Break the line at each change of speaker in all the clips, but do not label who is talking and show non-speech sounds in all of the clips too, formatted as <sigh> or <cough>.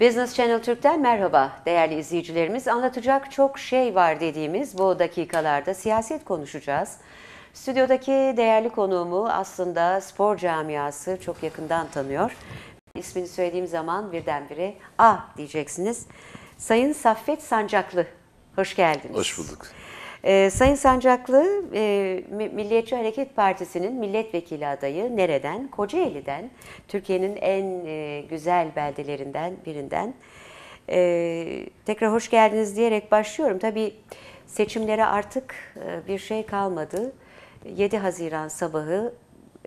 Business Channel Türk'ten merhaba. Değerli izleyicilerimiz anlatacak çok şey var dediğimiz bu dakikalarda siyaset konuşacağız. Stüdyodaki değerli konuğumu aslında spor camiası çok yakından tanıyor. İsmini söylediğim zaman birdenbire a diyeceksiniz. Sayın Saffet Sancaklı Hoş geldiniz. Hoş bulduk. Ee, Sayın Sancaklı, e, Milliyetçi Hareket Partisi'nin milletvekili adayı nereden? Kocaeli'den, Türkiye'nin en e, güzel beldelerinden birinden. E, tekrar hoş geldiniz diyerek başlıyorum. Tabii seçimlere artık e, bir şey kalmadı. 7 Haziran sabahı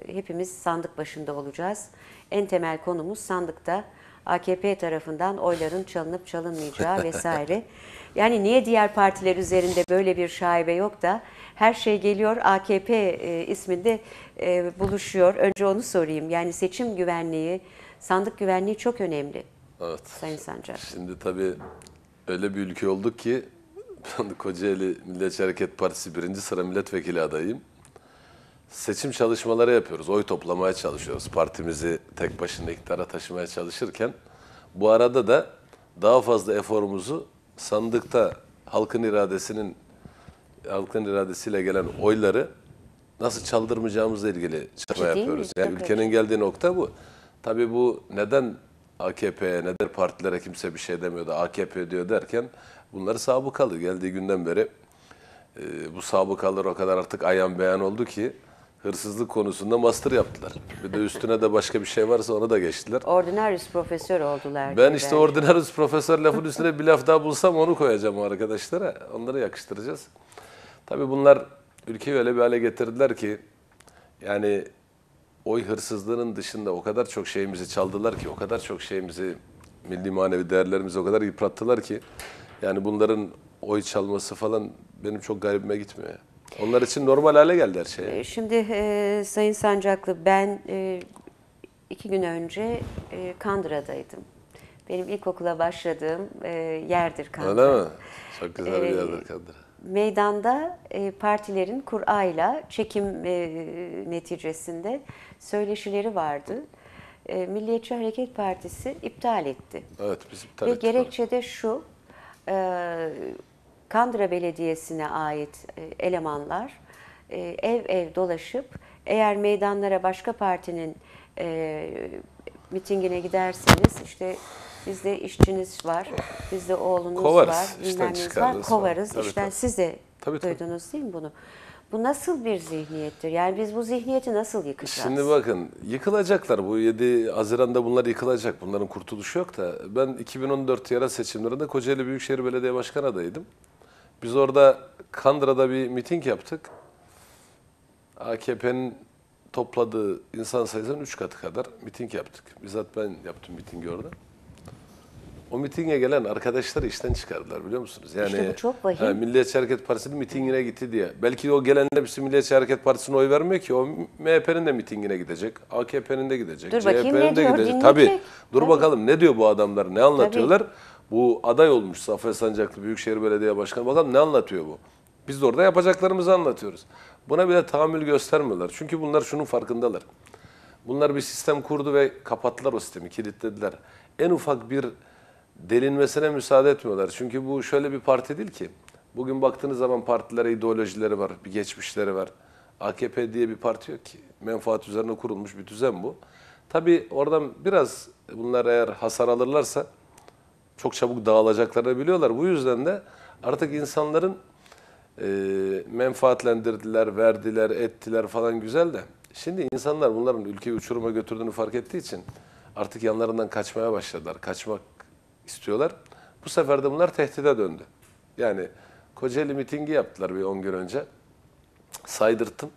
e, hepimiz sandık başında olacağız. En temel konumuz sandıkta AKP tarafından oyların çalınıp çalınmayacağı <laughs> vesaire. Yani niye diğer partiler üzerinde böyle bir şaibe yok da her şey geliyor AKP e, isminde e, buluşuyor. Önce onu sorayım. Yani seçim güvenliği, sandık güvenliği çok önemli. Evet. Sayın Sancar.
Şimdi tabii öyle bir ülke olduk ki ben Kocaeli Milliyetçi Hareket Partisi birinci sıra milletvekili adayım. Seçim çalışmaları yapıyoruz. Oy toplamaya çalışıyoruz. Partimizi tek başına iktidara taşımaya çalışırken bu arada da daha fazla eforumuzu sandıkta halkın iradesinin halkın iradesiyle gelen oyları nasıl çaldırmayacağımızla ilgili şey çaba yapıyoruz. Yani ülkenin öyle. geldiği nokta bu. Tabii bu neden AKP'ye, neden partilere kimse bir şey demiyordu, AKP diyor derken bunları sabıkalı. Geldiği günden beri e, bu sabıkalar o kadar artık ayan beyan oldu ki hırsızlık konusunda master yaptılar. Bir de üstüne de başka bir şey varsa ona da geçtiler.
Ordinarius profesör oldular. Ben işte ordinarius
profesör lafın üstüne bir laf daha bulsam onu koyacağım o arkadaşlara. Onlara yakıştıracağız. Tabii bunlar ülkeyi öyle bir hale getirdiler ki yani oy hırsızlığının dışında o kadar çok şeyimizi çaldılar ki, o kadar çok şeyimizi, milli manevi değerlerimizi o kadar yıprattılar ki yani bunların oy çalması falan benim çok garibime gitmiyor. Onlar için normal hale geldi her şey. Ee,
şimdi e, Sayın Sancaklı ben e, iki gün önce e, Kandıra'daydım. Benim ilkokula başladığım e, yerdir Kandıra. Öyle mi?
Çok güzel bir ee, yerdir Kandıra.
Meydanda e, partilerin kurayla çekim e, neticesinde söyleşileri vardı. E, Milliyetçi Hareket Partisi iptal etti. Evet biz iptal Ve ettik. Ve gerekçe de şu, e, Kandıra Belediyesi'ne ait e, elemanlar e, ev ev dolaşıp eğer meydanlara başka partinin e, mitingine giderseniz işte bizde işçiniz var, bizde oğlunuz kovarız, var, bilmemiz var, kovarız. Tabii, işten tabii. siz de tabii, duydunuz tabii. değil mi bunu? Bu nasıl bir zihniyettir? Yani biz bu zihniyeti nasıl yıkacağız? Şimdi
bakın yıkılacaklar. Bu 7 Haziran'da bunlar yıkılacak. Bunların kurtuluşu yok da. Ben 2014 yara seçimlerinde Kocaeli Büyükşehir Belediye Başkanı adaydım. Biz orada Kandıra'da bir miting yaptık. AKP'nin topladığı insan sayısının üç katı kadar miting yaptık. Bizzat ben yaptım mitingi orada. O mitinge gelen arkadaşları işten çıkardılar biliyor musunuz? Yani İşte bu çok vahim. ha, Milliyetçi Hareket Partisi'nin mitingine gitti diye. Belki o gelenler hepsi Milliyetçi Hareket Partisi'ne oy vermiyor ki. O MHP'nin de mitingine gidecek, AKP'nin de gidecek, Dur bakayım ne CHP'nin de diyor, gidecek. dinleyecek. Tabii. Dur Tabii. bakalım ne diyor bu adamlar, ne anlatıyorlar? Bu aday olmuş Zafer Sancaklı Büyükşehir Belediye Başkanı. Bakalım ne anlatıyor bu? Biz de orada yapacaklarımızı anlatıyoruz. Buna bile tahammül göstermiyorlar. Çünkü bunlar şunun farkındalar. Bunlar bir sistem kurdu ve kapattılar o sistemi, kilitlediler. En ufak bir delinmesine müsaade etmiyorlar. Çünkü bu şöyle bir parti değil ki. Bugün baktığınız zaman partilere ideolojileri var, bir geçmişleri var. AKP diye bir parti yok ki. Menfaat üzerine kurulmuş bir düzen bu. Tabii oradan biraz bunlar eğer hasar alırlarsa çok çabuk dağılacaklarını biliyorlar. Bu yüzden de artık insanların e, menfaatlendirdiler, verdiler, ettiler falan güzel de. Şimdi insanlar bunların ülkeyi uçuruma götürdüğünü fark ettiği için artık yanlarından kaçmaya başladılar. Kaçmak istiyorlar. Bu sefer de bunlar tehdide döndü. Yani Kocaeli mitingi yaptılar bir 10 gün önce. Saydırttım.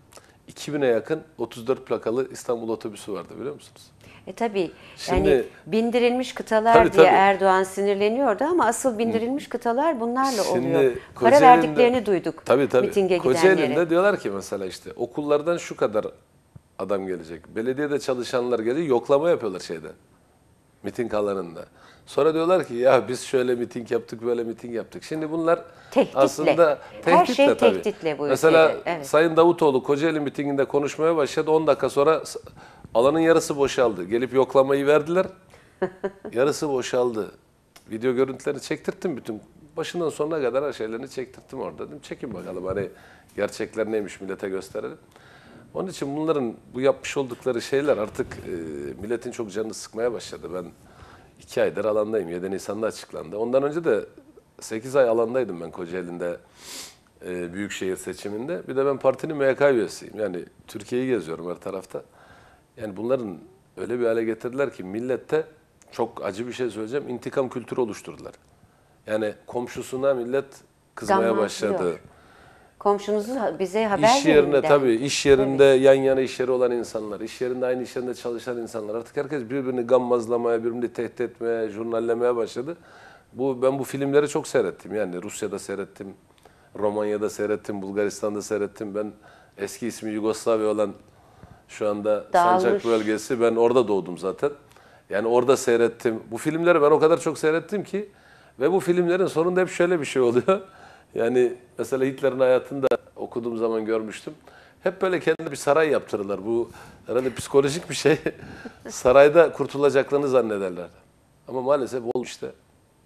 2000'e yakın 34 plakalı İstanbul otobüsü vardı biliyor musunuz?
E tabi. Şimdi, yani bindirilmiş kıtalar tabii, diye tabii. Erdoğan sinirleniyordu ama asıl bindirilmiş kıtalar bunlarla Şimdi, oluyor. Para Kocaeli'nde, verdiklerini duyduk tabii, tabii. mitinge gidenlere. Kocaeli'nde
diyorlar ki mesela işte okullardan şu kadar adam gelecek. Belediyede çalışanlar gelecek. Yoklama yapıyorlar şeyde. Miting alanında. Sonra diyorlar ki ya biz şöyle miting yaptık, böyle miting yaptık. Şimdi bunlar tehditle. aslında tehditle Her şey tabii. tehditle bu Mesela Evet. Sayın Davutoğlu Kocaeli mitinginde konuşmaya başladı. 10 dakika sonra alanın yarısı boşaldı. Gelip yoklamayı verdiler. <laughs> yarısı boşaldı. Video görüntülerini çektirttim bütün. Başından sonuna kadar her şeylerini çektirttim orada. Dedim çekin bakalım hani gerçekler neymiş millete gösterelim. Onun için bunların bu yapmış oldukları şeyler artık e, milletin çok canını sıkmaya başladı. Ben 2 aydır alandayım. 7 Nisan'da açıklandı. Ondan önce de 8 ay alandaydım ben Kocaeli'nde e, büyükşehir seçiminde. Bir de ben partinin MYK üyesiyim. Yani Türkiye'yi geziyorum her tarafta. Yani bunların öyle bir hale getirdiler ki millette çok acı bir şey söyleyeceğim. İntikam kültürü oluşturdular. Yani komşusuna millet kızmaya Damlatıyor. başladı.
Komşunuzu bize haber İş yerine verin de. tabii iş yerinde
evet. yan yana iş yeri olan insanlar, iş yerinde aynı iş yerinde çalışan insanlar artık herkes birbirini gammazlamaya, birbirini tehdit etmeye, jurnallemeye başladı. Bu ben bu filmleri çok seyrettim. Yani Rusya'da seyrettim, Romanya'da seyrettim, Bulgaristan'da seyrettim. Ben eski ismi Yugoslavya olan şu anda Dağılmış. Sancak bölgesi ben orada doğdum zaten. Yani orada seyrettim. Bu filmleri ben o kadar çok seyrettim ki ve bu filmlerin sonunda hep şöyle bir şey oluyor. Yani mesela Hitler'in hayatını da okuduğum zaman görmüştüm. Hep böyle kendi bir saray yaptırırlar. Bu herhalde psikolojik bir şey. <laughs> Sarayda kurtulacaklarını zannederler. Ama maalesef olmuş işte.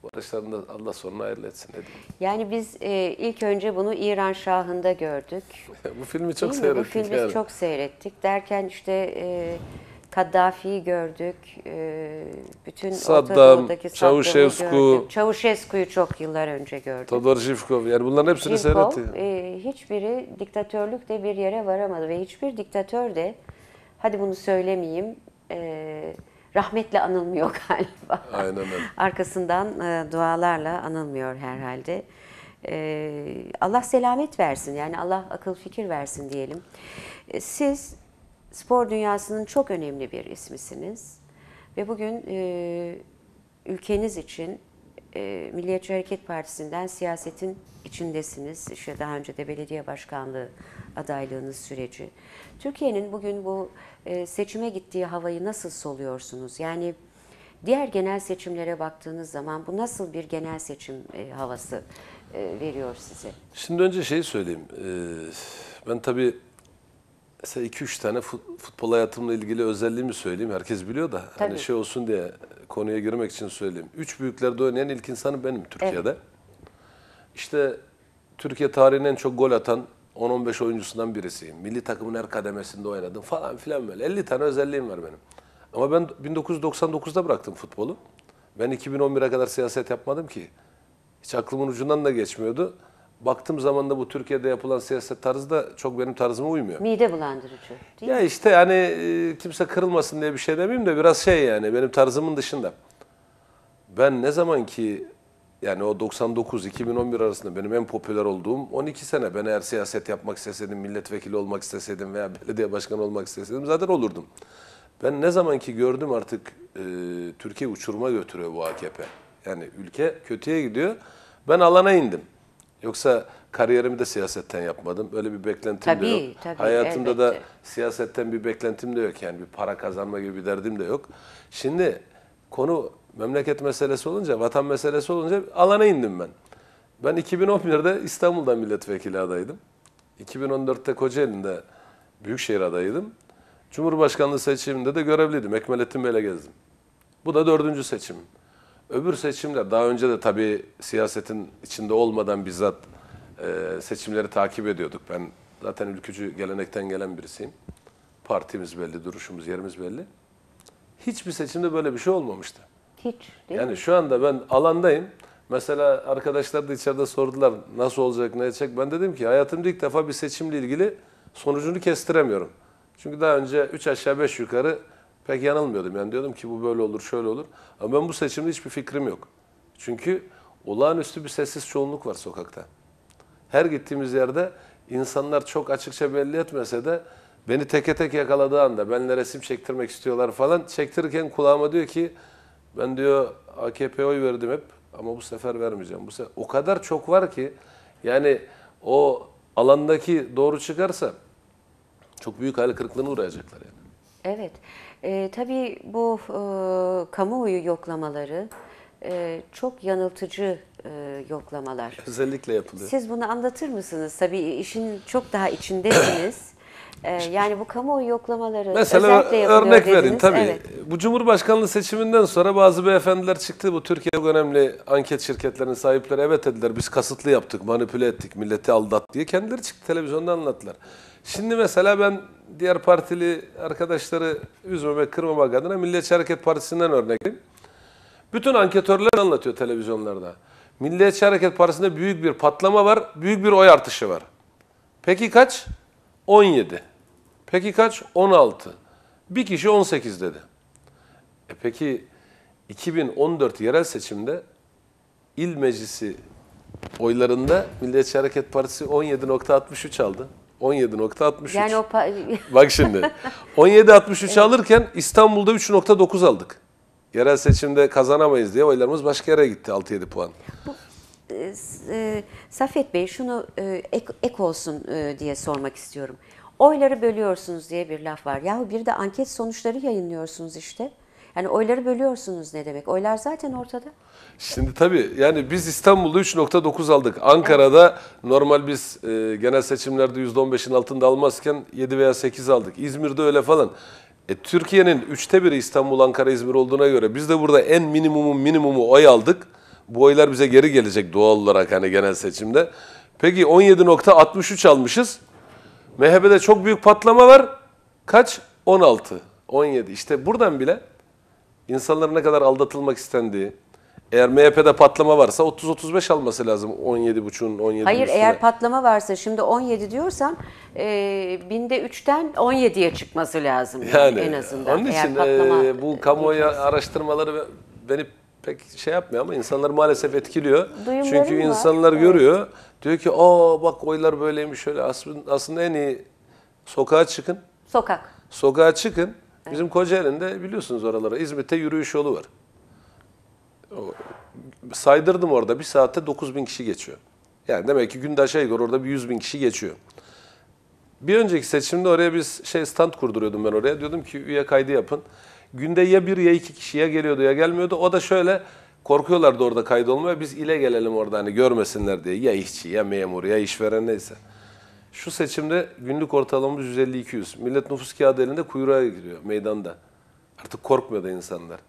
Bu Barışlarında Allah sonuna hayırlı etsin. Edin.
Yani biz e, ilk önce bunu İran Şahı'nda gördük. <laughs> bu filmi çok Değil seyrettik. Mi? Bu filmi yani. çok seyrettik. Derken işte... E, Kaddafi'yi gördük. Ee, bütün Saddam, Çavuşesku. Çavuşesku'yu çok yıllar önce gördük.
Todorjivkov. Yani bunların hepsini seyretti.
E, hiçbiri diktatörlük de bir yere varamadı ve hiçbir diktatör de hadi bunu söylemeyeyim e, rahmetle anılmıyor <laughs> galiba. Aynen öyle. Arkasından e, dualarla anılmıyor herhalde. E, Allah selamet versin yani Allah akıl fikir versin diyelim. E, siz spor dünyasının çok önemli bir ismisiniz. Ve bugün e, ülkeniz için e, Milliyetçi Hareket Partisi'nden siyasetin içindesiniz. İşte daha önce de belediye başkanlığı adaylığınız süreci. Türkiye'nin bugün bu e, seçime gittiği havayı nasıl soluyorsunuz? Yani diğer genel seçimlere baktığınız zaman bu nasıl bir genel seçim e, havası e, veriyor size?
Şimdi önce şeyi söyleyeyim. E, ben tabii Mesela iki üç tane futbol hayatımla ilgili özelliğimi söyleyeyim. Herkes biliyor da. Hani Tabii. Hani şey olsun diye konuya girmek için söyleyeyim. Üç büyüklerde oynayan ilk insanım benim Türkiye'de. Evet. İşte Türkiye tarihinin en çok gol atan 10-15 oyuncusundan birisiyim. Milli takımın her kademesinde oynadım falan filan böyle. 50 tane özelliğim var benim. Ama ben 1999'da bıraktım futbolu. Ben 2011'e kadar siyaset yapmadım ki. Hiç aklımın ucundan da geçmiyordu baktığım zaman da bu Türkiye'de yapılan siyaset tarzı da çok benim tarzıma uymuyor.
Mide bulandırıcı değil Ya mi?
işte yani e, kimse kırılmasın diye bir şey demeyeyim de biraz şey yani benim tarzımın dışında. Ben ne zaman ki yani o 99-2011 arasında benim en popüler olduğum 12 sene. Ben eğer siyaset yapmak isteseydim, milletvekili olmak isteseydim veya belediye başkanı olmak isteseydim zaten olurdum. Ben ne zaman ki gördüm artık e, Türkiye uçuruma götürüyor bu AKP. Yani ülke kötüye gidiyor. Ben alana indim. Yoksa kariyerimi de siyasetten yapmadım. Böyle bir beklentim tabii, de yok. Tabii, Hayatımda elbette. da siyasetten bir beklentim de yok. Yani bir para kazanma gibi bir derdim de yok. Şimdi konu memleket meselesi olunca, vatan meselesi olunca alana indim ben. Ben 2011'de İstanbul'da milletvekili adaydım. 2014'te Kocaeli'nde büyükşehir adaydım. Cumhurbaşkanlığı seçiminde de görevliydim. Ekmelettin Bey'le gezdim. Bu da dördüncü seçimim. Öbür seçimler daha önce de tabii siyasetin içinde olmadan bizzat e, seçimleri takip ediyorduk. Ben zaten ülkücü gelenekten gelen birisiyim. Partimiz belli, duruşumuz, yerimiz belli. Hiçbir seçimde böyle bir şey olmamıştı. Hiç değil Yani mi? şu anda ben alandayım. Mesela arkadaşlar da içeride sordular nasıl olacak, ne edecek. Ben dedim ki hayatımda ilk defa bir seçimle ilgili sonucunu kestiremiyorum. Çünkü daha önce 3 aşağı 5 yukarı pek yanılmıyordum. Yani diyordum ki bu böyle olur, şöyle olur. Ama ben bu seçimde hiçbir fikrim yok. Çünkü olağanüstü bir sessiz çoğunluk var sokakta. Her gittiğimiz yerde insanlar çok açıkça belli etmese de beni teke tek yakaladığı anda benle resim çektirmek istiyorlar falan çektirirken kulağıma diyor ki ben diyor AKP'ye oy verdim hep ama bu sefer vermeyeceğim. Bu sefer o kadar çok var ki yani o alandaki doğru çıkarsa çok büyük hayal kırıklığına uğrayacaklar
yani. Evet. E, tabii bu e, kamuoyu yoklamaları e, çok yanıltıcı e, yoklamalar.
Özellikle yapılıyor. Siz
bunu anlatır mısınız? Tabii işin çok daha içindesiniz. Ee, yani bu kamuoyu yoklamaları Mesela örnek verin dediniz. tabii. Evet.
Bu Cumhurbaşkanlığı seçiminden sonra bazı beyefendiler çıktı. Bu Türkiye önemli anket şirketlerinin sahipleri evet dediler. Biz kasıtlı yaptık, manipüle ettik, milleti aldat diye. Kendileri çıktı televizyonda anlattılar. Şimdi mesela ben diğer partili arkadaşları üzmemek, kırmamak adına Milliyetçi Hareket Partisi'nden örnek vereyim. Bütün anketörler anlatıyor televizyonlarda. Milliyetçi Hareket Partisi'nde büyük bir patlama var, büyük bir oy artışı var. Peki kaç? 17. Peki kaç? 16. Bir kişi 18 dedi. E peki 2014 yerel seçimde il meclisi oylarında Milliyetçi Hareket Partisi 17.63 aldı. 17.63. Yani
o <laughs>
Bak şimdi. 17.63 <laughs> evet. alırken İstanbul'da 3.9 aldık. Yerel seçimde kazanamayız diye oylarımız başka yere gitti 6-7 puan. Bu,
e, e Safet Bey şunu e, ek, ek olsun e, diye sormak istiyorum oyları bölüyorsunuz diye bir laf var. Yahu bir de anket sonuçları yayınlıyorsunuz işte. Yani oyları bölüyorsunuz ne demek? Oylar zaten ortada.
Şimdi tabii yani biz İstanbul'da 3.9 aldık. Ankara'da normal biz e, genel seçimlerde %15'in altında almazken 7 veya 8 aldık. İzmir'de öyle falan. E, Türkiye'nin üçte biri İstanbul, Ankara, İzmir olduğuna göre biz de burada en minimumun minimumu oy aldık. Bu oylar bize geri gelecek doğal olarak hani genel seçimde. Peki 17.63 almışız. MHP'de çok büyük patlama var. Kaç? 16, 17. İşte buradan bile insanların ne kadar aldatılmak istendiği, eğer MHP'de patlama varsa 30-35 alması lazım 17.5'un 17 Hayır eğer
patlama varsa şimdi 17 diyorsan e, binde 3'ten 17'ye çıkması lazım yani, yani en azından. Onun için eğer patlama, e, bu kamuoyu
araştırmaları beni pek şey yapmıyor ama insanlar maalesef etkiliyor. Duyumlarım Çünkü var. insanlar Evet. görüyor. Diyor ki aa bak oylar böyleymiş şöyle. Aslında, aslında en iyi sokağa çıkın. Sokak. Sokağa çıkın. Bizim Kocaeli'nde biliyorsunuz oraları. İzmit'te yürüyüş yolu var. O- Saydırdım orada bir saatte 9 bin kişi geçiyor. Yani demek ki günde aşağı yukarı orada bir 100 bin kişi geçiyor. Bir önceki seçimde oraya biz şey stand kurduruyordum ben oraya. Diyordum ki üye kaydı yapın. Günde ya bir ya iki kişi ya geliyordu ya gelmiyordu. O da şöyle korkuyorlardı orada kaydolmaya. Biz ile gelelim orada hani görmesinler diye. Ya işçi ya memur ya işveren neyse. Şu seçimde günlük ortalamamız 150-200. Millet nüfus kağıdı elinde kuyruğa giriyor meydanda. Artık korkmuyor da insanlar.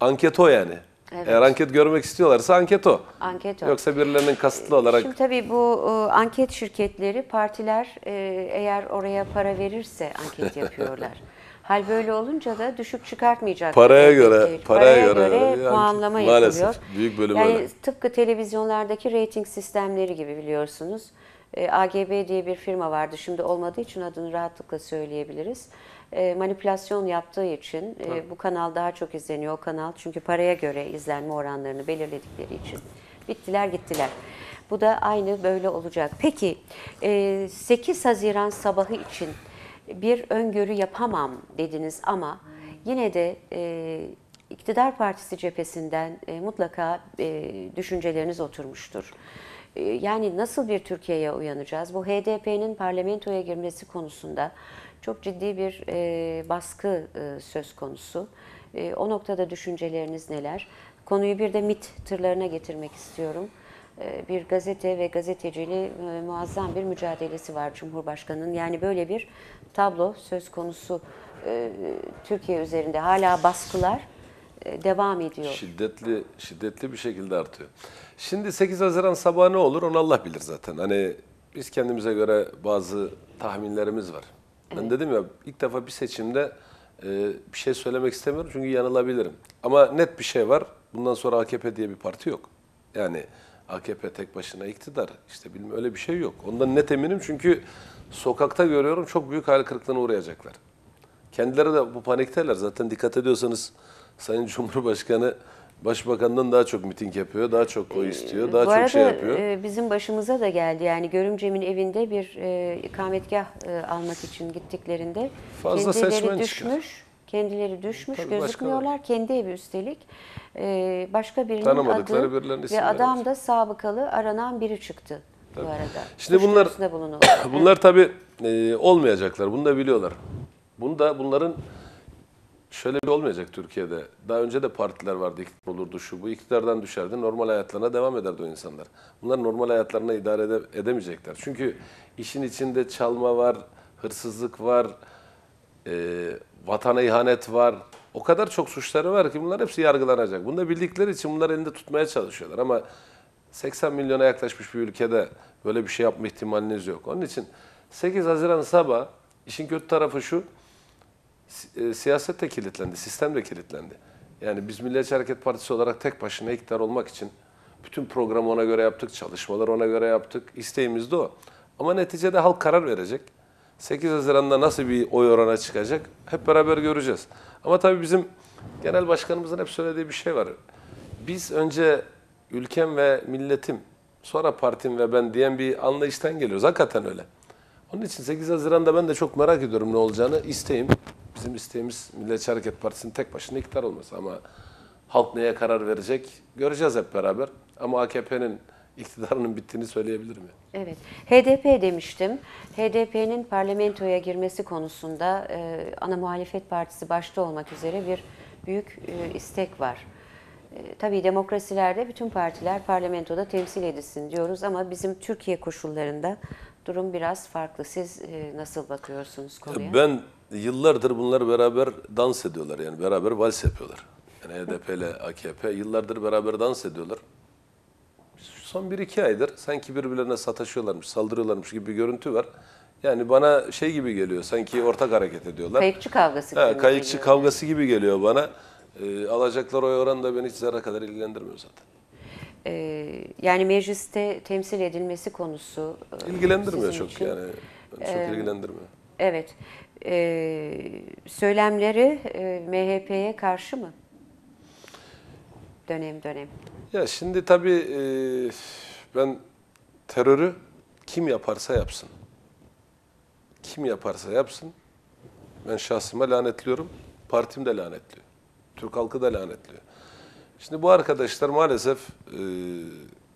Anket o yani. Evet. Eğer anket görmek istiyorlarsa anket o.
Anket o. Yoksa
birilerinin kasıtlı olarak... Şimdi
tabii bu e, anket şirketleri, partiler e, eğer oraya para verirse anket <laughs> yapıyorlar. Hal böyle olunca da düşük çıkartmayacak. Paraya ee, göre, paraya, paraya göre, göre yani puanlama maalesef yapılıyor.
büyük bölüm yani öyle.
tıpkı televizyonlardaki reyting sistemleri gibi biliyorsunuz. E, ee, AGB diye bir firma vardı. Şimdi olmadığı için adını rahatlıkla söyleyebiliriz. E, manipülasyon yaptığı için e, bu kanal daha çok izleniyor. O kanal çünkü paraya göre izlenme oranlarını belirledikleri için. Bittiler gittiler. Bu da aynı böyle olacak. Peki 8 e, Haziran sabahı için bir öngörü yapamam dediniz ama yine de e, iktidar partisi cephesinden e, mutlaka e, düşünceleriniz oturmuştur. E, yani nasıl bir Türkiye'ye uyanacağız? Bu HDP'nin parlamentoya girmesi konusunda çok ciddi bir e, baskı e, söz konusu. E, o noktada düşünceleriniz neler? Konuyu bir de MIT tırlarına getirmek istiyorum e, bir gazete ve gazeteciliği e, muazzam bir mücadelesi var Cumhurbaşkanı'nın. Yani böyle bir tablo söz konusu e, Türkiye üzerinde hala baskılar e, devam ediyor.
Şiddetli şiddetli bir şekilde artıyor. Şimdi 8 Haziran sabahı ne olur onu Allah bilir zaten. Hani biz kendimize göre bazı tahminlerimiz var. Ben dedim ya ilk defa bir seçimde e, bir şey söylemek istemiyorum çünkü yanılabilirim. Ama net bir şey var. Bundan sonra AKP diye bir parti yok. Yani AKP tek başına iktidar. İşte bilmem öyle bir şey yok. Ondan net eminim çünkü sokakta görüyorum çok büyük hayal kırıklığına uğrayacaklar. Kendileri de bu panikteler. Zaten dikkat ediyorsanız Sayın Cumhurbaşkanı Başbakan'dan daha çok miting yapıyor, daha çok o ee, istiyor, daha Bu çok şey arada, şey yapıyor.
E, bizim başımıza da geldi. Yani Görümcem'in evinde bir e, ikametgah e, almak için gittiklerinde Fazla kendileri düşmüş. Çıkar. Kendileri düşmüş, Tabii gözükmüyorlar. Başka... Kendi evi üstelik. E, başka birinin adı ve adam da sabıkalı aranan biri çıktı. Tabii. bu arada. Şimdi bunlar <coughs> bunlar
tabii e, olmayacaklar. Bunu da biliyorlar. Bunu da bunların şöyle bir olmayacak Türkiye'de. Daha önce de partiler vardı, iktidar olurdu şu bu. iktidardan düşerdi, normal hayatlarına devam ederdi o insanlar. Bunlar normal hayatlarına idare ede, edemeyecekler. Çünkü işin içinde çalma var, hırsızlık var, e, vatana ihanet var. O kadar çok suçları var ki bunlar hepsi yargılanacak. Bunu da bildikleri için bunlar elinde tutmaya çalışıyorlar ama 80 milyona yaklaşmış bir ülkede böyle bir şey yapma ihtimaliniz yok. Onun için 8 Haziran sabah işin kötü tarafı şu, e, siyaset de kilitlendi, sistem de kilitlendi. Yani biz Milliyetçi Hareket Partisi olarak tek başına iktidar olmak için bütün programı ona göre yaptık, çalışmaları ona göre yaptık. İsteğimiz de o. Ama neticede halk karar verecek. 8 Haziran'da nasıl bir oy orana çıkacak hep beraber göreceğiz. Ama tabii bizim genel başkanımızın hep söylediği bir şey var. Biz önce ülkem ve milletim, sonra partim ve ben diyen bir anlayıştan geliyoruz. Hakikaten öyle. Onun için 8 Haziran'da ben de çok merak ediyorum ne olacağını. İsteğim, bizim isteğimiz Milliyetçi Hareket Partisi'nin tek başına iktidar olması ama halk neye karar verecek göreceğiz hep beraber. Ama AKP'nin iktidarının bittiğini söyleyebilir Yani.
Evet. HDP demiştim. HDP'nin parlamentoya girmesi konusunda e, ana muhalefet partisi başta olmak üzere bir büyük e, istek var. E, tabii demokrasilerde bütün partiler parlamentoda temsil edilsin diyoruz ama bizim Türkiye koşullarında durum biraz farklı. Siz e, nasıl bakıyorsunuz konuya? E,
ben yıllardır bunlar beraber dans ediyorlar yani beraber vals yapıyorlar. Yani HDP ile AKP yıllardır beraber dans ediyorlar. Son bir iki aydır sanki birbirlerine sataşıyorlarmış, saldırıyorlarmış gibi bir görüntü var. Yani bana şey gibi geliyor, sanki ortak hareket ediyorlar. Kayıkçı
kavgası gibi. Ha, kayıkçı geliyor.
kavgası gibi geliyor bana. E, ee, alacaklar oy oranı da beni hiç zerre kadar ilgilendirmiyor zaten.
Ee, yani mecliste temsil edilmesi konusu e, İlgilendirmiyor çok için. yani. Çok Ee, ilgilendirmiyor. Evet. Ee, söylemleri e, MHP'ye karşı mı? Dönem dönem. Ya
şimdi tabii e, ben terörü kim yaparsa yapsın. Kim yaparsa yapsın. Ben şahsıma lanetliyorum. Partim de lanetliyor. Türk halkı da lanetliyor. Şimdi bu arkadaşlar maalesef e,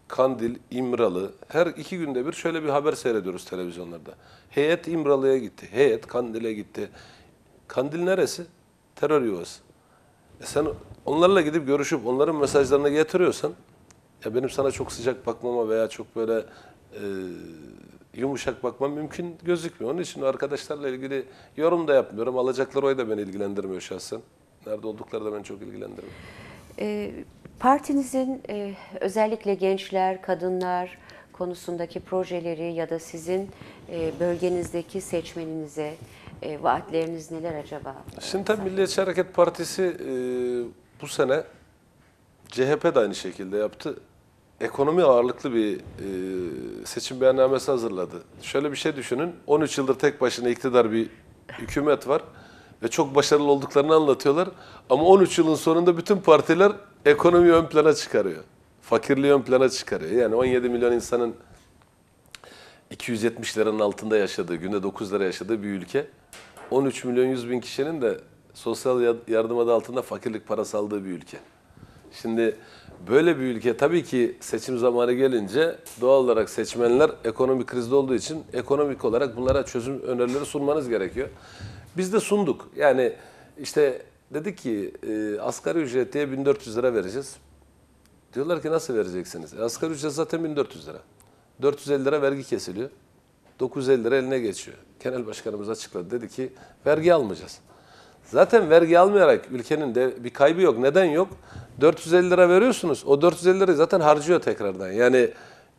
Kandil, İmralı her iki günde bir şöyle bir haber seyrediyoruz televizyonlarda. Heyet İmralı'ya gitti, heyet Kandil'e gitti. Kandil neresi? Terör yuvası. E sen onlarla gidip görüşüp onların mesajlarını getiriyorsan ya benim sana çok sıcak bakmama veya çok böyle e, yumuşak bakmam mümkün gözükmüyor. Onun için arkadaşlarla ilgili yorum da yapmıyorum. Alacakları oy da beni ilgilendirmiyor şahsen. Nerede oldukları da beni çok ilgilendirir. E,
ee, partinizin e, özellikle gençler, kadınlar konusundaki projeleri ya da sizin e, bölgenizdeki seçmeninize e, vaatleriniz neler acaba?
Şimdi tabii Milliyetçi Hareket Partisi e, bu sene CHP de aynı şekilde yaptı. Ekonomi ağırlıklı bir e, seçim beyannamesi hazırladı. Şöyle bir şey düşünün, 13 yıldır tek başına iktidar bir hükümet var ve çok başarılı olduklarını anlatıyorlar. Ama 13 yılın sonunda bütün partiler ekonomi ön plana çıkarıyor. Fakirliği ön plana çıkarıyor. Yani 17 milyon insanın 270 liranın altında yaşadığı, günde 9 lira yaşadığı bir ülke. 13 milyon 100 bin kişinin de sosyal yardım adı altında fakirlik parası aldığı bir ülke. Şimdi böyle bir ülke tabii ki seçim zamanı gelince doğal olarak seçmenler ekonomi krizde olduğu için ekonomik olarak bunlara çözüm önerileri sunmanız gerekiyor. Biz de sunduk. Yani işte dedi ki e, asgari ücretiye 1400 lira vereceğiz. Diyorlar ki nasıl vereceksiniz? E, asgari ücret zaten 1400 lira. 450 lira vergi kesiliyor. 950 lira eline geçiyor. Genel başkanımız açıkladı. Dedi ki vergi almayacağız. Zaten vergi almayarak ülkenin de bir kaybı yok. Neden yok? 450 lira veriyorsunuz. O 450 lirayı zaten harcıyor tekrardan. Yani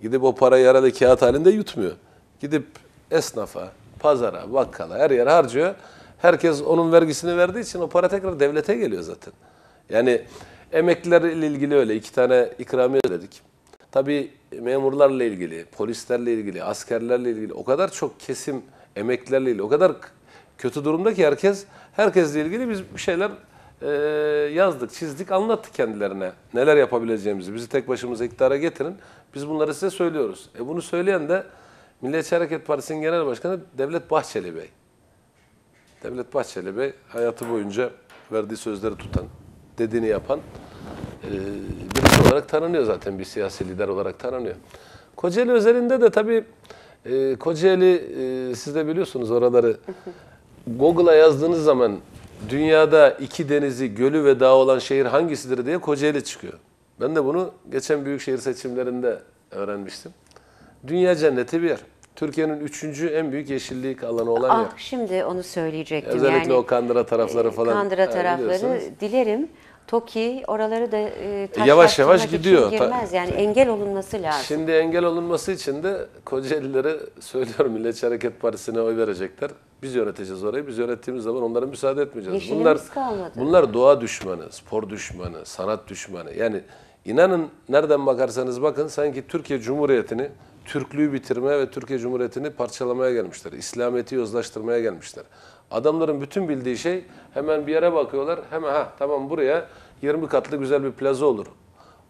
gidip o parayı yaralı kağıt halinde yutmuyor. Gidip esnafa, pazara, bakkala her yere harcıyor. Herkes onun vergisini verdiği için o para tekrar devlete geliyor zaten. Yani emeklilerle ilgili öyle iki tane ikramiye ödedik. Tabii memurlarla ilgili, polislerle ilgili, askerlerle ilgili o kadar çok kesim emeklilerle ilgili o kadar kötü durumda ki herkes herkesle ilgili biz bir şeyler e, yazdık, çizdik, anlattık kendilerine neler yapabileceğimizi. Bizi tek başımıza iktidara getirin. Biz bunları size söylüyoruz. E bunu söyleyen de Milliyetçi Hareket Partisi'nin Genel Başkanı Devlet Bahçeli Bey. Devlet Bahçeli Bey hayatı boyunca verdiği sözleri tutan, dediğini yapan e, birisi olarak tanınıyor zaten bir siyasi lider olarak tanınıyor. Kocaeli özelinde de tabii e, Kocaeli e, siz de biliyorsunuz oraları <laughs> Google'a yazdığınız zaman dünyada iki denizi, gölü ve dağ olan şehir hangisidir diye Kocaeli çıkıyor. Ben de bunu geçen büyük şehir seçimlerinde öğrenmiştim. Dünya cenneti bir yer. Türkiye'nin üçüncü en büyük yeşillik alanı olan ah, yer.
Şimdi onu söyleyecektim. Özellikle yani, o
Kandıra tarafları ee, falan. Kandıra tarafları
dilerim. Toki oraları da e, e yavaş yavaş gidiyor. Girmez. Yani engel olunması lazım.
Şimdi engel olunması için de Kocaeli'lere <laughs> söylüyorum Milliyetçi Hareket Partisi'ne oy verecekler. Biz yöneteceğiz orayı. Biz yönettiğimiz zaman onlara müsaade etmeyeceğiz. Yeşilimiz bunlar kalmadı. bunlar doğa düşmanı, spor düşmanı, sanat düşmanı. Yani inanın nereden bakarsanız bakın sanki Türkiye Cumhuriyeti'ni Türklüğü bitirmeye ve Türkiye Cumhuriyeti'ni parçalamaya gelmişler. İslamiyet'i yozlaştırmaya gelmişler. Adamların bütün bildiği şey hemen bir yere bakıyorlar. Hemen ha tamam buraya 20 katlı güzel bir plaza olur.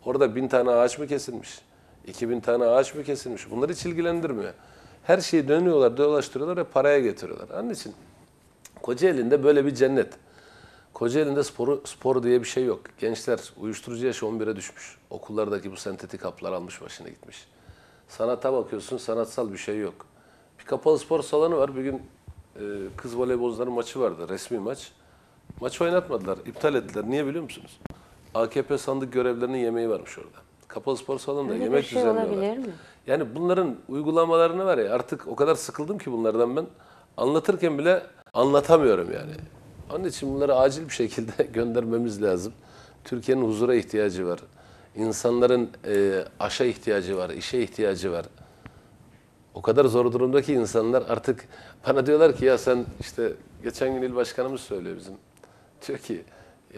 Orada bin tane ağaç mı kesilmiş? 2000 tane ağaç mı kesilmiş? Bunları hiç ilgilendirmiyor. Her şeyi dönüyorlar, dolaştırıyorlar ve paraya getiriyorlar. Onun için Kocaeli'nde böyle bir cennet. Kocaeli'nde sporu, spor diye bir şey yok. Gençler uyuşturucu yaşı 11'e düşmüş. Okullardaki bu sentetik haplar almış başına gitmiş. Sanata bakıyorsun, sanatsal bir şey yok. Bir kapalı spor salonu var. Bir gün e, kız voleybolcuların maçı vardı, resmi maç. Maç oynatmadılar, iptal ettiler. Niye biliyor musunuz? AKP sandık görevlerinin yemeği varmış orada. Kapalı spor salonunda yemek bir şey düzenliyorlar. Yani bunların uygulamalarını var ya artık o kadar sıkıldım ki bunlardan ben. Anlatırken bile anlatamıyorum yani. Onun için bunları acil bir şekilde <laughs> göndermemiz lazım. Türkiye'nin huzura ihtiyacı var insanların e, aşa ihtiyacı var, işe ihtiyacı var. O kadar zor durumdaki insanlar artık bana diyorlar ki ya sen işte geçen gün il başkanımız söylüyor bizim. Diyor ki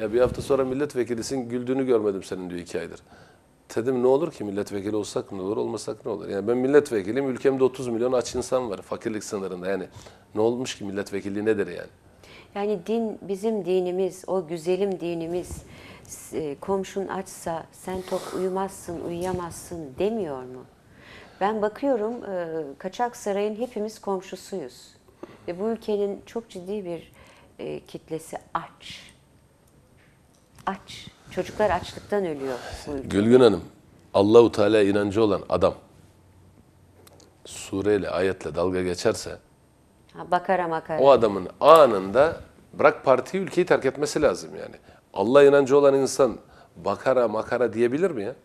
ya bir hafta sonra milletvekilisin güldüğünü görmedim senin diyor iki aydır. Dedim ne olur ki milletvekili olsak ne olur olmasak ne olur. Yani ben milletvekiliyim, ülkemde 30 milyon aç insan var fakirlik sınırında yani. Ne olmuş ki milletvekilliği nedir yani?
Yani din bizim dinimiz, o güzelim dinimiz e, komşun açsa sen tok uyumazsın, uyuyamazsın demiyor mu? Ben bakıyorum e, Kaçak Saray'ın hepimiz komşusuyuz. Ve bu ülkenin çok ciddi bir e, kitlesi aç. Aç. Çocuklar açlıktan ölüyor.
Gülgün Hanım, Allahu Teala inancı olan adam sureyle, ayetle dalga geçerse
ha, bakara makara. o
adamın anında bırak partiyi ülkeyi terk etmesi lazım yani. Allah inancı olan insan bakara makara diyebilir mi ya?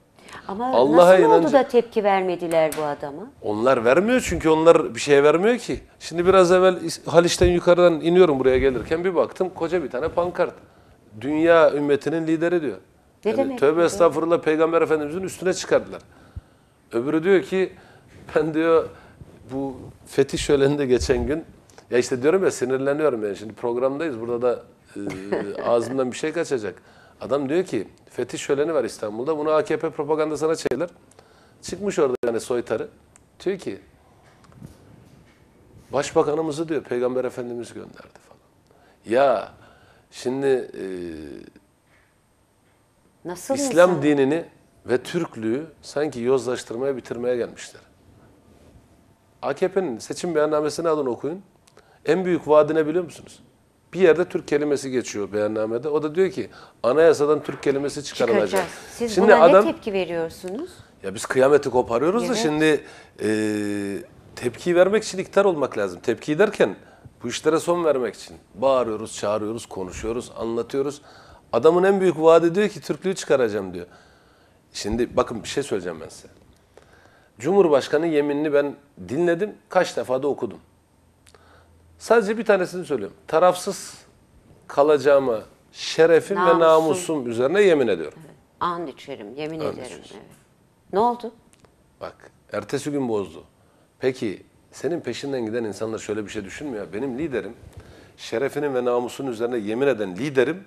Ama Allah'a nasıl inancı... oldu da tepki vermediler bu adama?
Onlar vermiyor çünkü onlar bir şey vermiyor ki. Şimdi biraz evvel Haliç'ten yukarıdan iniyorum buraya gelirken bir baktım koca bir tane pankart. Dünya ümmetinin lideri diyor. Ne yani demek? Tövbe estağfurullah Peygamber Efendimizin üstüne çıkardılar. Öbürü diyor ki ben diyor bu fetih şöleni de geçen gün ya işte diyorum ya sinirleniyorum yani şimdi programdayız burada da e, bir şey kaçacak. Adam diyor ki fetiş şöleni var İstanbul'da. Bunu AKP propagandasına çevirir. Çıkmış orada yani soytarı. Diyor ki başbakanımızı diyor peygamber efendimiz gönderdi falan. Ya şimdi e,
Nasıl İslam insan?
dinini ve Türklüğü sanki yozlaştırmaya bitirmeye gelmişler. AKP'nin seçim beyannamesini alın okuyun. En büyük vaadine biliyor musunuz? Bir yerde Türk kelimesi geçiyor beyannamede. O da diyor ki anayasadan Türk kelimesi çıkarılacak. Siz Şimdi buna adam, ne
tepki veriyorsunuz?
Ya biz kıyameti koparıyoruz evet. da şimdi e, tepki vermek için iktidar olmak lazım. Tepki derken bu işlere son vermek için bağırıyoruz, çağırıyoruz, konuşuyoruz, anlatıyoruz. Adamın en büyük vaadi diyor ki Türklüğü çıkaracağım diyor. Şimdi bakın bir şey söyleyeceğim ben size. Cumhurbaşkanı yeminini ben dinledim, kaç defa da okudum. Sadece bir tanesini söylüyorum. Tarafsız kalacağımı, şerefim Namusum. ve namusum üzerine yemin ediyorum. Evet.
An içerim, yemin An ederim. Evet. Ne oldu?
Bak, ertesi gün bozdu. Peki senin peşinden giden insanlar şöyle bir şey düşünmüyor. Benim liderim, şerefinin ve namusun üzerine yemin eden liderim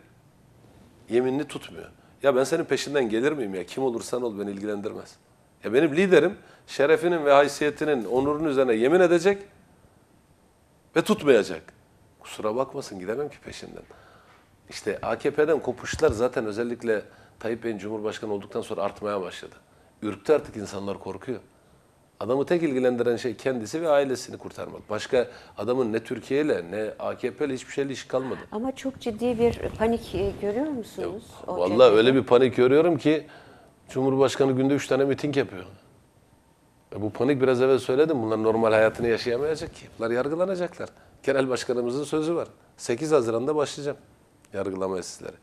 yeminini tutmuyor. Ya ben senin peşinden gelir miyim ya? Kim olursan ol beni ilgilendirmez. Ya benim liderim şerefinin ve haysiyetinin, onurun üzerine yemin edecek ve tutmayacak. Kusura bakmasın gidemem ki peşinden. İşte AKP'den kopuşlar zaten özellikle Tayyip Bey'in Cumhurbaşkanı olduktan sonra artmaya başladı. Ürktü artık insanlar korkuyor. Adamı tek ilgilendiren şey kendisi ve ailesini kurtarmak. Başka adamın ne Türkiye ile ne AKP ile hiçbir şeyle iş kalmadı.
Ama çok ciddi bir panik e, görüyor musunuz? Ya, vallahi cephede?
öyle bir panik görüyorum ki Cumhurbaşkanı günde üç tane miting yapıyor bu panik biraz evvel söyledim. Bunlar normal hayatını yaşayamayacak ki. Bunlar yargılanacaklar. Genel başkanımızın sözü var. 8 Haziran'da başlayacağım yargılamaya sizleri.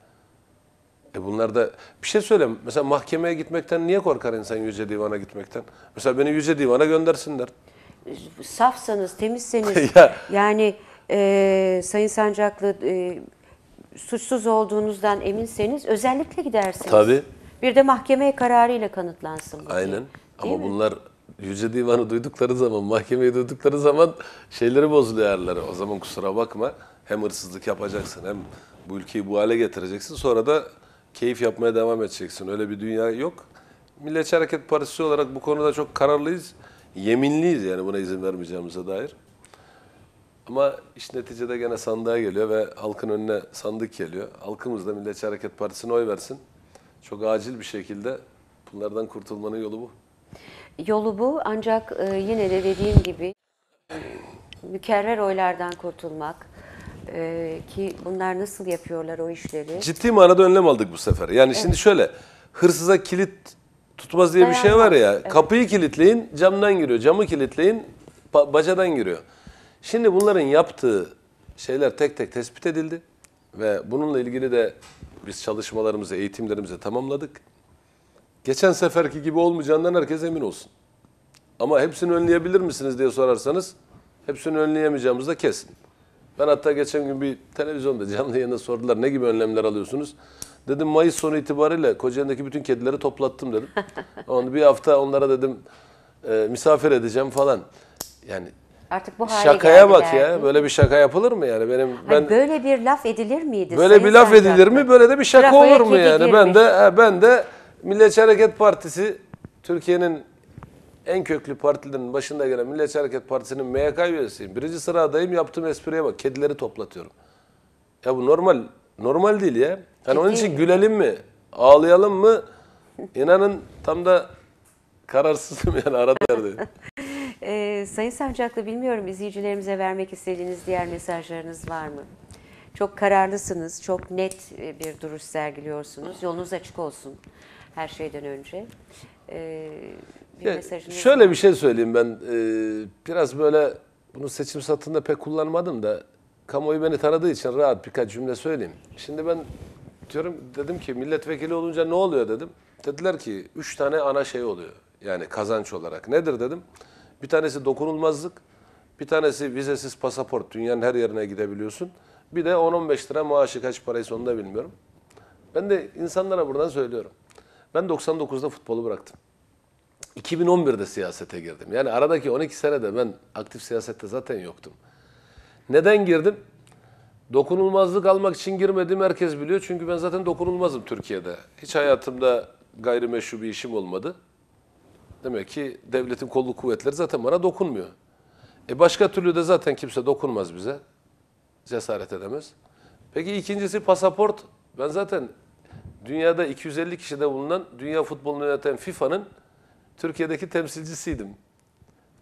E bunlar da bir şey söyleyeyim. Mesela mahkemeye gitmekten niye korkar insan Yüce Divan'a gitmekten? Mesela beni Yüce Divan'a göndersinler.
Safsanız, temizseniz. <laughs> ya. Yani e, Sayın Sancaklı e, suçsuz olduğunuzdan eminseniz özellikle gidersiniz. Tabii. Bir de mahkemeye kararıyla kanıtlansın.
Aynen. Diye. Ama mi? bunlar Yüce Divan'ı duydukları zaman, mahkemeyi duydukları zaman şeyleri bozuluyor yerleri. O zaman kusura bakma hem hırsızlık yapacaksın hem bu ülkeyi bu hale getireceksin. Sonra da keyif yapmaya devam edeceksin. Öyle bir dünya yok. Milliyetçi Hareket Partisi olarak bu konuda çok kararlıyız. Yeminliyiz yani buna izin vermeyeceğimize dair. Ama iş neticede gene sandığa geliyor ve halkın önüne sandık geliyor. Halkımız da Milliyetçi Hareket Partisi'ne oy versin. Çok acil bir şekilde bunlardan kurtulmanın yolu bu
yolu bu ancak e, yine de dediğim gibi e, mükerrer oylardan kurtulmak e, ki bunlar nasıl yapıyorlar o işleri.
Ciddi manada önlem aldık bu sefer. Yani evet. şimdi şöyle hırsıza kilit tutmaz diye bir şey var ya evet. kapıyı kilitleyin camdan giriyor camı kilitleyin bacadan giriyor. Şimdi bunların yaptığı şeyler tek tek tespit edildi ve bununla ilgili de biz çalışmalarımızı, eğitimlerimizi tamamladık geçen seferki gibi olmayacağından herkes emin olsun. Ama hepsini önleyebilir misiniz diye sorarsanız hepsini önleyemeyeceğimiz de kesin. Ben hatta geçen gün bir televizyonda canlı yayında sordular ne gibi önlemler alıyorsunuz? Dedim Mayıs sonu itibariyle Kocaeli'ndeki bütün kedileri toplattım dedim. <laughs> Onu bir hafta onlara dedim e, misafir edeceğim falan. Yani
Artık bu hale Şakaya bak ya.
Böyle bir şaka yapılır mı yani? Benim ben
böyle bir laf edilir miydi? Böyle bir laf edilir
mi? Böyle de bir şaka olur mu yani? Girmiş. E, ben de ben de Milliyetçi Hareket Partisi Türkiye'nin en köklü partilerin başında gelen Milliyetçi Hareket Partisi'nin MYK üyesiyim. Birinci sıra adayım yaptığım espriye bak. Kedileri toplatıyorum. Ya bu normal. Normal değil ya. Yani onun için gülelim mi? Ağlayalım mı? İnanın tam da kararsızım yani arada yerde. <laughs>
Ee, e, Sayın Savcaklı, bilmiyorum izleyicilerimize vermek istediğiniz diğer mesajlarınız var mı? Çok kararlısınız, çok net e, bir duruş sergiliyorsunuz. Yolunuz açık olsun her şeyden önce. Ee, bir yani Şöyle var. bir
şey söyleyeyim ben. E, biraz böyle bunu seçim satında pek kullanmadım da kamuoyu beni taradığı için rahat birkaç cümle söyleyeyim. Şimdi ben diyorum dedim ki milletvekili olunca ne oluyor dedim. Dediler ki üç tane ana şey oluyor. Yani kazanç olarak. Nedir dedim. Bir tanesi dokunulmazlık. Bir tanesi vizesiz pasaport. Dünyanın her yerine gidebiliyorsun. Bir de 10-15 lira maaşı kaç paraysa onu da bilmiyorum. Ben de insanlara buradan söylüyorum. Ben 99'da futbolu bıraktım. 2011'de siyasete girdim. Yani aradaki 12 senede ben aktif siyasette zaten yoktum. Neden girdim? Dokunulmazlık almak için girmedim herkes biliyor. Çünkü ben zaten dokunulmazım Türkiye'de. Hiç hayatımda gayrimeşru bir işim olmadı. Demek ki devletin kolluk kuvvetleri zaten bana dokunmuyor. E başka türlü de zaten kimse dokunmaz bize. Cesaret edemez. Peki ikincisi pasaport. Ben zaten dünyada 250 kişide bulunan dünya futbolunu yöneten FIFA'nın Türkiye'deki temsilcisiydim.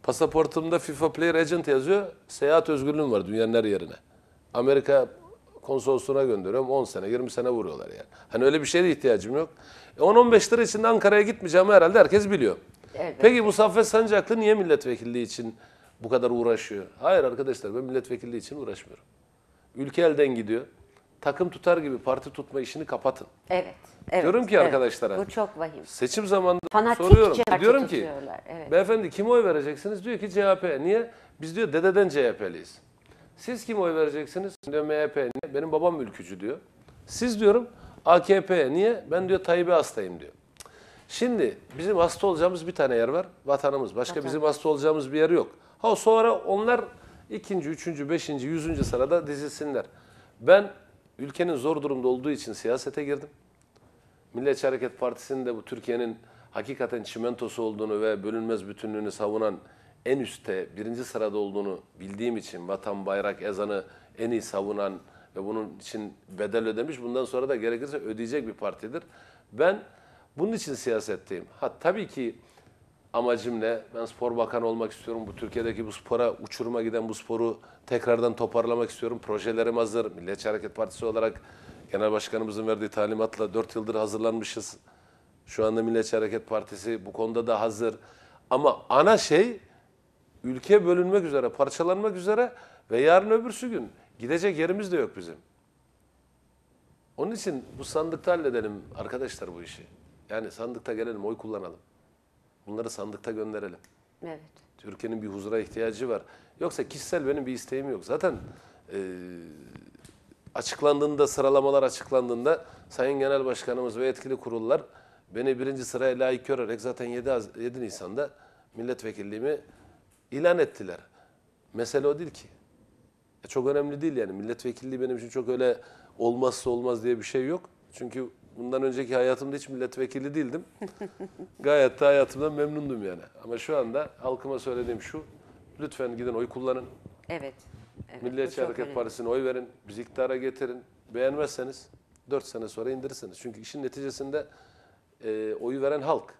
Pasaportumda FIFA Player Agent yazıyor. Seyahat özgürlüğüm var dünyanın her yerine. Amerika konsolosluğuna gönderiyorum. 10 sene, 20 sene vuruyorlar yani. Hani öyle bir şeye de ihtiyacım yok. E 10-15 lira içinde Ankara'ya gitmeyeceğimi herhalde herkes biliyor. Evet. Peki Musaffet Sancaklı niye milletvekilliği için bu kadar uğraşıyor? Hayır arkadaşlar ben milletvekilliği için uğraşmıyorum. Ülke elden gidiyor takım tutar gibi parti tutma işini kapatın.
Evet. evet diyorum ki evet. arkadaşlara. Bu çok vahim.
Seçim zamanında Fanatikçe soruyorum. Diyorum ki evet. beyefendi kime oy vereceksiniz? Diyor ki CHP. Niye? Biz diyor dededen CHP'liyiz. Siz kime oy vereceksiniz? Diyor MHP. Niye? Benim babam mülkücü diyor. Siz diyorum AKP. Niye? Ben diyor Tayyip'e hastayım diyor. Şimdi bizim hasta olacağımız bir tane yer var. Vatanımız. Başka Vatan. bizim hasta olacağımız bir yer yok. Ha sonra onlar ikinci, üçüncü, beşinci, yüzüncü sırada dizilsinler. Ben Ülkenin zor durumda olduğu için siyasete girdim. Milliyetçi Hareket Partisi'nin de bu Türkiye'nin hakikaten çimentosu olduğunu ve bölünmez bütünlüğünü savunan en üstte, birinci sırada olduğunu bildiğim için vatan, bayrak, ezanı en iyi savunan ve bunun için bedel ödemiş, bundan sonra da gerekirse ödeyecek bir partidir. Ben bunun için siyasetteyim. Ha tabii ki amacım ne? Ben spor bakanı olmak istiyorum. Bu Türkiye'deki bu spora uçuruma giden bu sporu tekrardan toparlamak istiyorum. Projelerim hazır. Milliyetçi Hareket Partisi olarak Genel Başkanımızın verdiği talimatla 4 yıldır hazırlanmışız. Şu anda Milliyetçi Hareket Partisi bu konuda da hazır. Ama ana şey ülke bölünmek üzere, parçalanmak üzere ve yarın öbürsü gün gidecek yerimiz de yok bizim. Onun için bu sandıkta halledelim arkadaşlar bu işi. Yani sandıkta gelelim, oy kullanalım. Bunları sandıkta gönderelim. Evet. Türkiye'nin bir huzura ihtiyacı var. Yoksa kişisel benim bir isteğim yok. Zaten e, açıklandığında, sıralamalar açıklandığında Sayın Genel Başkanımız ve etkili kurullar beni birinci sıraya layık görerek zaten 7, 7 Nisan'da milletvekilliğimi ilan ettiler. Mesele o değil ki. E çok önemli değil yani. Milletvekilliği benim için çok öyle olmazsa olmaz diye bir şey yok. Çünkü Bundan önceki hayatımda hiç milletvekili değildim. <laughs> Gayet de hayatımdan memnundum yani. Ama şu anda halkıma söylediğim şu. Lütfen gidin oy kullanın.
Evet. evet Milliyetçi Hareket Partisi'ne
oy verin. Bizi iktidara getirin. Beğenmezseniz 4 sene sonra indirirsiniz. Çünkü işin neticesinde e, oyu veren halk.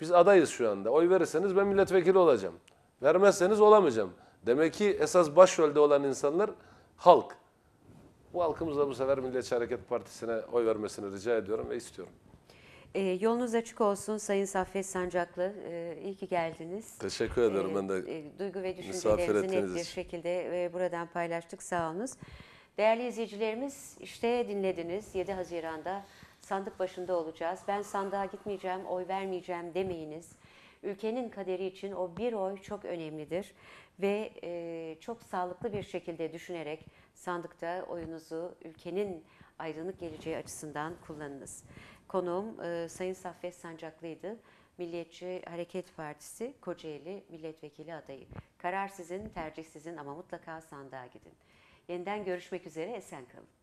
Biz adayız şu anda. Oy verirseniz ben milletvekili olacağım. Vermezseniz olamayacağım. Demek ki esas başrolde olan insanlar halk. Bu halkımızla bu sefer Milliyetçi Hareket Partisi'ne oy vermesini rica ediyorum ve istiyorum.
E, yolunuz açık olsun Sayın Saffet Sancaklı. E, iyi ki geldiniz.
Teşekkür ederim. E, ben de e, duygu ve düşüncelerinizi net bir
şekilde e, buradan paylaştık. Sağ Değerli izleyicilerimiz işte dinlediniz 7 Haziran'da sandık başında olacağız. Ben sandığa gitmeyeceğim, oy vermeyeceğim demeyiniz. Ülkenin kaderi için o bir oy çok önemlidir ve e, çok sağlıklı bir şekilde düşünerek sandıkta oyunuzu ülkenin aydınlık geleceği açısından kullanınız. Konuğum e, Sayın Saffet Sancaklıydı. Milliyetçi Hareket Partisi Kocaeli Milletvekili adayı. Karar sizin, tercih sizin ama mutlaka sandığa gidin. Yeniden görüşmek üzere, esen kalın.